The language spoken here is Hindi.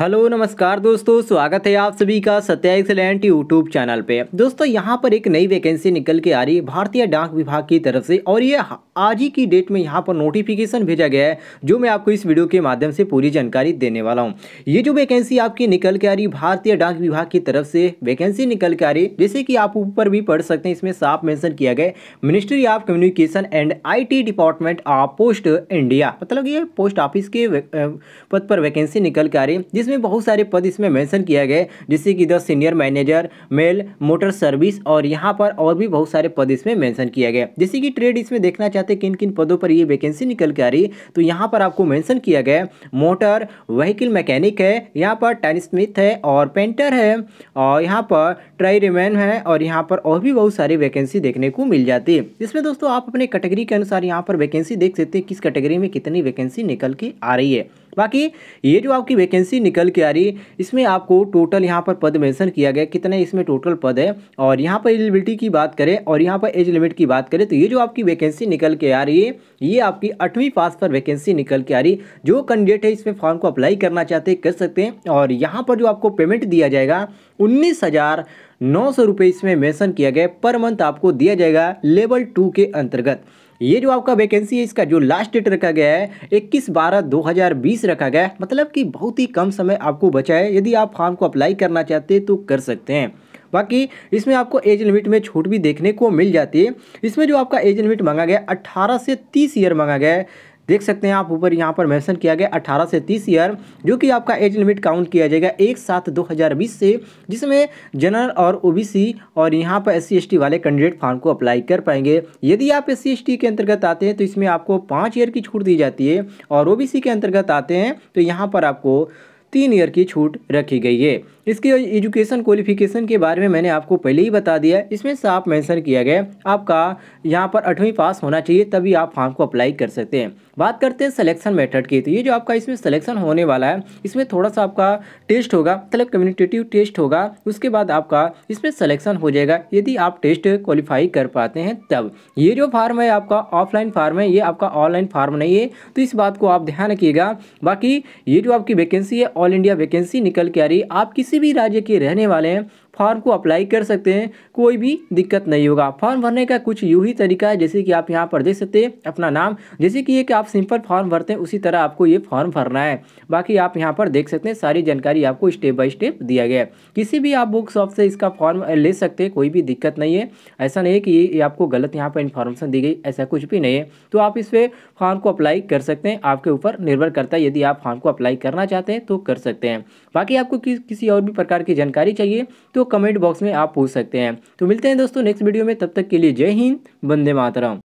हेलो नमस्कार दोस्तों स्वागत है आप सभी का सत्या एक्सलेंट यूट्यूब चैनल पे दोस्तों यहाँ पर एक नई वैकेंसी निकल के आ रही है भारतीय डाक विभाग की तरफ से और ये आज ही की डेट में यहाँ पर नोटिफिकेशन भेजा गया है जो मैं आपको इस वीडियो के माध्यम से पूरी जानकारी देने वाला हूँ ये जो वैकेंसी आपकी निकल के आ रही भारतीय डाक विभाग की तरफ से वैकेंसी निकल के आ रही जैसे कि आप ऊपर भी पढ़ सकते हैं इसमें साफ मैंसन किया गया ministry of communication and I department of post India मतलब ये पोस्ट ऑफिस के पद पर वैकेंसी निकल के आ रही है जिसमें बहुत सारे पद इसमें मैंसन किया गया जिससे कि the senior manager mail motor service और यहाँ पर और भी बहुत सारे पद इसमें मेंशन किया गया जैसे कि ट्रेड इसमें देखना चाहते किन किन पदों पर ये वैकेंसी निकल के आ रही तो यहाँ पर आपको मैंसन किया गया मोटर व्हीकल मैकेनिक है यहाँ पर टेन स्मिथ है और पेंटर है और यहाँ पर ट्राई रिमैन है और यहाँ पर और भी बहुत सारी वैकेंसी देखने को मिल जाती है इसमें दोस्तों आप अपने कैटेगरी के अनुसार यहाँ पर वैकेंसी देख सकते हैं किस कैटेगरी में कितनी वैकेंसी निकल के आ रही है बाकी ये जो आपकी वैकेंसी निकल के आ रही इसमें आपको टोटल यहाँ पर पद मेंशन किया गया कितने इसमें टोटल पद है और यहाँ पर एलिजिबिलिटी की बात करें और यहाँ पर एज लिमिट की बात करें तो ये जो आपकी वैकेंसी निकल के आ रही है ये आपकी आठवीं पास पर वैकेंसी निकल के आ रही जो कैंडिडेट है इसमें फॉर्म को अप्लाई करना चाहते हैं कर सकते हैं और यहाँ पर जो आपको पेमेंट दिया जाएगा उन्नीस हज़ार नौ सौ रुपये इसमें मेंशन किया गया पर मंथ आपको दिया जाएगा लेवल टू के अंतर्गत ये जो आपका वैकेंसी है इसका जो लास्ट डेट रखा गया है इक्कीस बारह दो हज़ार बीस रखा गया है मतलब कि बहुत ही कम समय आपको बचा है यदि आप फॉर्म को अप्लाई करना चाहते हैं तो कर सकते हैं बाकी इसमें आपको एज लिमिट में छूट भी देखने को मिल जाती है इसमें जो आपका एज लिमिट मांगा गया अट्ठारह से तीस ईयर मांगा गया है देख सकते हैं आप ऊपर यहाँ पर मेंशन किया गया 18 से 30 ईयर जो कि आपका एज लिमिट काउंट किया जाएगा एक सात 2020 से जिसमें जनरल और ओबीसी और यहाँ पर एस सी वाले कैंडिडेट फॉर्म को अप्लाई कर पाएंगे यदि आप एस सी के अंतर्गत आते हैं तो इसमें आपको पाँच ईयर की छूट दी जाती है और ओ के अंतर्गत आते हैं तो यहाँ पर आपको तीन ईयर की छूट रखी गई है इसके एजुकेशन क्वालिफिकेशन के बारे में मैंने आपको पहले ही बता दिया है इसमें साफ मेंशन किया गया है आपका यहाँ पर आठवीं पास होना चाहिए तभी आप फॉर्म को अप्लाई कर सकते हैं बात करते हैं सिलेक्शन मेथड की तो ये जो आपका इसमें सिलेक्शन होने वाला है इसमें थोड़ा सा आपका टेस्ट होगा मतलब कम्युनिटेटिव टेस्ट होगा उसके बाद आपका इसमें सिलेक्शन हो जाएगा यदि आप टेस्ट क्वालिफाई कर पाते हैं तब ये जो फार्म है आपका ऑफलाइन फार्म है ये आपका ऑनलाइन फार्म नहीं है तो इस बात को आप ध्यान रखिएगा बाकी ये जो आपकी वैकेंसी है ऑल इंडिया वैकेंसी निकल के आ रही है आप किसी किसी भी राज्य के रहने वाले हैं फॉर्म को अप्लाई कर सकते हैं कोई भी दिक्कत नहीं होगा फॉर्म भरने का कुछ यूँ ही तरीका है जैसे कि आप यहाँ पर देख सकते हैं अपना नाम जैसे कि एक आप सिंपल फॉर्म भरते हैं उसी तरह आपको ये फॉर्म भरना है बाकी आप यहाँ पर देख सकते हैं सारी जानकारी आपको स्टेप बाई स्टेप दिया गया है किसी भी आप बुक शॉप से इसका फॉर्म ले सकते हैं कोई भी दिक्कत नहीं है ऐसा नहीं है कि ये आपको गलत यहाँ पर इन्फॉर्मेशन दी गई ऐसा कुछ भी नहीं है तो आप इस पर फॉर्म को अप्लाई कर सकते हैं आपके ऊपर निर्भर करता है यदि आप फॉर्म को अप्लाई करना चाहते हैं तो कर सकते हैं बाकी आपको किसी और भी प्रकार की जानकारी चाहिए तो कमेंट बॉक्स में आप पूछ सकते हैं तो मिलते हैं दोस्तों नेक्स्ट वीडियो में तब तक के लिए जय हिंद वंदे मातरम